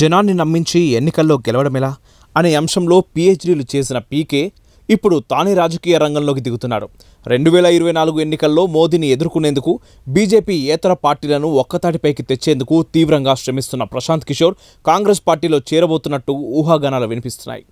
జనాన్ని నమ్మించి ఎన్నికల్లో గెలవడమేలా అనే అంశంలో పీహెచ్డీలు చేసిన పీకే ఇప్పుడు తానే రాజకీయ రంగంలోకి దిగుతున్నారు రెండు వేల ఇరవై నాలుగు ఎన్నికల్లో మోదీని ఎదుర్కొనేందుకు బీజేపీ ఏతర పార్టీలను ఒక్కతాటిపైకి తెచ్చేందుకు తీవ్రంగా శ్రమిస్తున్న ప్రశాంత్ కిషోర్ కాంగ్రెస్ పార్టీలో చేరబోతున్నట్టు ఊహాగానాలు వినిపిస్తున్నాయి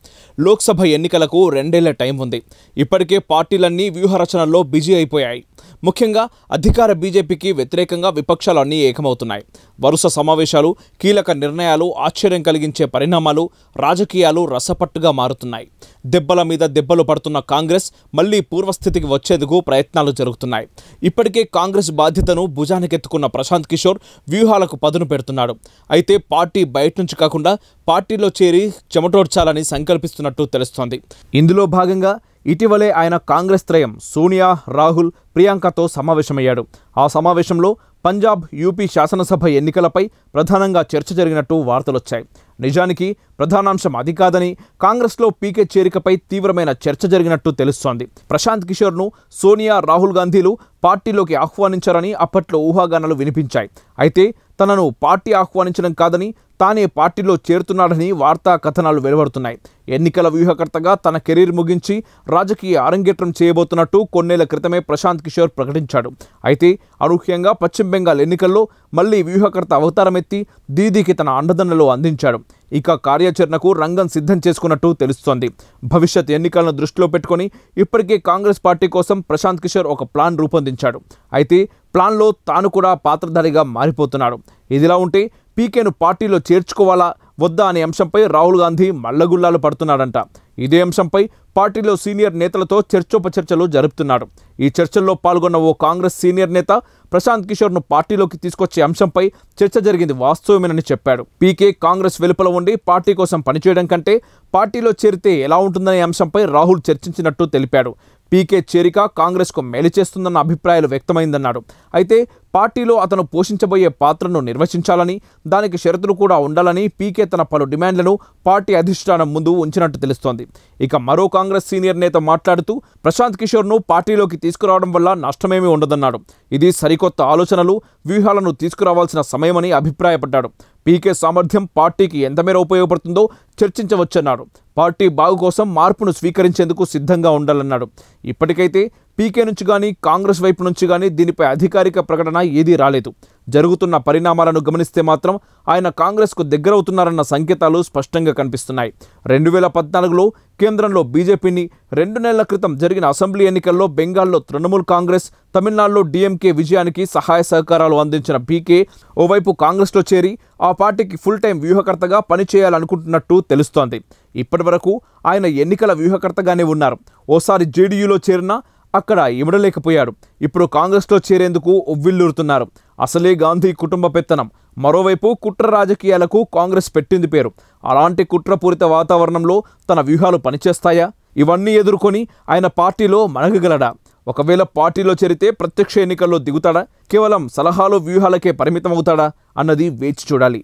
లోక్సభ ఎన్నికలకు రెండేళ్ల టైం ఉంది ఇప్పటికే పార్టీలన్నీ వ్యూహరచనల్లో బిజీ అయిపోయాయి ముఖ్యంగా అధికార బీజేపీకి వ్యతిరేకంగా విపక్షాలు అన్నీ ఏకమవుతున్నాయి వరుస సమావేశాలు కీలక నిర్ణయాలు ఆశ్చర్యం కలిగించే పరిణామాలు రాజకీయాలు రసపట్టుగా మారుతున్నాయి దెబ్బల మీద దెబ్బలు పడుతున్న కాంగ్రెస్ మళ్లీ పూర్వస్థితికి వచ్చేందుకు ప్రయత్నాలు జరుగుతున్నాయి ఇప్పటికే కాంగ్రెస్ బాధ్యతను భుజానికెత్తుకున్న ప్రశాంత్ కిషోర్ వ్యూహాలకు పదును పెడుతున్నాడు అయితే పార్టీ బయట నుంచి కాకుండా పార్టీలో చేరి చెమటోడ్చాలని సంకల్పిస్తున్నట్టు తెలుస్తోంది ఇందులో భాగంగా ఇటీవలే ఆయన కాంగ్రెస్ త్రయం సోనియా రాహుల్ ప్రియాంకతో సమావేశమయ్యాడు ఆ సమావేశంలో పంజాబ్ యూపీ శాసనసభ ఎన్నికలపై ప్రధానంగా చర్చ జరిగినట్టు వార్తలొచ్చాయి నిజానికి ప్రధానాంశం అది కాదని కాంగ్రెస్లో పీకే చేరికపై తీవ్రమైన చర్చ జరిగినట్టు తెలుస్తోంది ప్రశాంత్ కిషోర్ను సోనియా రాహుల్ గాంధీలు పార్టీలోకి ఆహ్వానించారని అప్పట్లో ఊహాగానాలు వినిపించాయి అయితే తనను పార్టీ ఆహ్వానించడం కాదని తానే పార్టీలో చేరుతున్నాడని వార్తా కథనాలు వెలువడుతున్నాయి ఎన్నికల వ్యూహకర్తగా తన కెరీర్ ముగించి రాజకీయ అరంగేట్రం చేయబోతున్నట్టు కొన్నేళ్ల క్రితమే ప్రశాంత్ కిషోర్ ప్రకటించాడు అయితే అనూహ్యంగా పశ్చిమ బెంగాల్ ఎన్నికల్లో మళ్లీ వ్యూహకర్త అవతారమెత్తి దీదీకి తన అండదండలు అందించాడు ఇక కార్యాచరణకు రంగం సిద్ధం చేసుకున్నట్టు తెలుస్తోంది భవిష్యత్ ఎన్నికలను దృష్టిలో పెట్టుకుని ఇప్పటికే కాంగ్రెస్ పార్టీ కోసం ప్రశాంత్ కిషోర్ ఒక ప్లాన్ రూపొందించాడు అయితే ప్లాన్లో తాను కూడా పాత్రధారిగా మారిపోతున్నాడు ఇదిలా ఉంటే పీకేను పార్టీలో చేర్చుకోవాలా వద్దా అనే అంశంపై రాహుల్ గాంధీ మల్లగుల్లాలు పడుతున్నాడంట ఇదే అంశంపై పార్టీలో సీనియర్ నేతలతో చర్చోపచర్చలు జరుపుతున్నాడు ఈ చర్చల్లో పాల్గొన్న ఓ కాంగ్రెస్ సీనియర్ నేత ప్రశాంత్ కిషోర్ను పార్టీలోకి తీసుకొచ్చే అంశంపై చర్చ జరిగింది వాస్తవమేనని చెప్పాడు పీకే కాంగ్రెస్ వెలుపల ఉండి పార్టీ కోసం పనిచేయడం కంటే పార్టీలో చేరితే ఎలా ఉంటుందనే అంశంపై రాహుల్ చర్చించినట్టు తెలిపాడు పీకే చేరిక కాంగ్రెస్కు మేలు చేస్తుందన్న అభిప్రాయాలు వ్యక్తమైందన్నాడు అయితే పార్టీలో అతను పోషించబోయే పాత్రను నిర్వచించాలని దానికి షరతులు కూడా ఉండాలని పీకే తన పలు డిమాండ్లను పార్టీ అధిష్టానం ముందు ఉంచినట్టు తెలుస్తోంది ఇక మరో కాంగ్రెస్ సీనియర్ నేత మాట్లాడుతూ ప్రశాంత్ కిషోర్ను పార్టీలోకి తీసుకురావడం వల్ల నష్టమేమీ ఉండదన్నాడు ఇది సరికొత్త ఆలోచనలు వ్యూహాలను తీసుకురావాల్సిన సమయమని అభిప్రాయపడ్డాడు పీకే సామర్థ్యం పార్టీకి ఎంతమేర ఉపయోగపడుతుందో చర్చించవచ్చన్నారు పార్టీ బాగు కోసం మార్పును స్వీకరించేందుకు సిద్ధంగా ఉండాలన్నాడు ఇప్పటికైతే పీకే నుంచి కానీ కాంగ్రెస్ వైపు నుంచి కానీ దీనిపై అధికారిక ప్రకటన ఏదీ రాలేదు జరుగుతున్న పరిణామాలను గమనిస్తే మాత్రం ఆయన కాంగ్రెస్కు దగ్గరవుతున్నారన్న సంకేతాలు స్పష్టంగా కనిపిస్తున్నాయి రెండు వేల పద్నాలుగులో కేంద్రంలో బీజేపీని రెండు నెలల క్రితం జరిగిన అసెంబ్లీ ఎన్నికల్లో బెంగాల్లో తృణమూల్ కాంగ్రెస్ తమిళనాడులో డీఎంకే విజయానికి సహాయ సహకారాలు అందించిన పీకే ఓవైపు కాంగ్రెస్లో చేరి ఆ పార్టీకి ఫుల్ టైం వ్యూహకర్తగా పనిచేయాలనుకుంటున్నట్టు తెలుస్తోంది ఇప్పటి వరకు ఆయన ఎన్నికల వ్యూహకర్తగానే ఉన్నారు ఓసారి జేడీయూలో చేరినా అక్కడ ఇమడలేకపోయాడు ఇప్పుడు కాంగ్రెస్లో చేరేందుకు ఉవ్విల్లూరుతున్నారు అసలే గాంధీ కుటుంబ పెత్తనం మరోవైపు కుట్ర రాజకీయాలకు కాంగ్రెస్ పెట్టింది పేరు అలాంటి కుట్రపూరిత వాతావరణంలో తన వ్యూహాలు పనిచేస్తాయా ఇవన్నీ ఎదుర్కొని ఆయన పార్టీలో మనగగలడా ఒకవేళ పార్టీలో చేరితే ప్రత్యక్ష ఎన్నికల్లో దిగుతాడా కేవలం సలహాలు వ్యూహాలకే పరిమితమవుతాడా అన్నది వేచి చూడాలి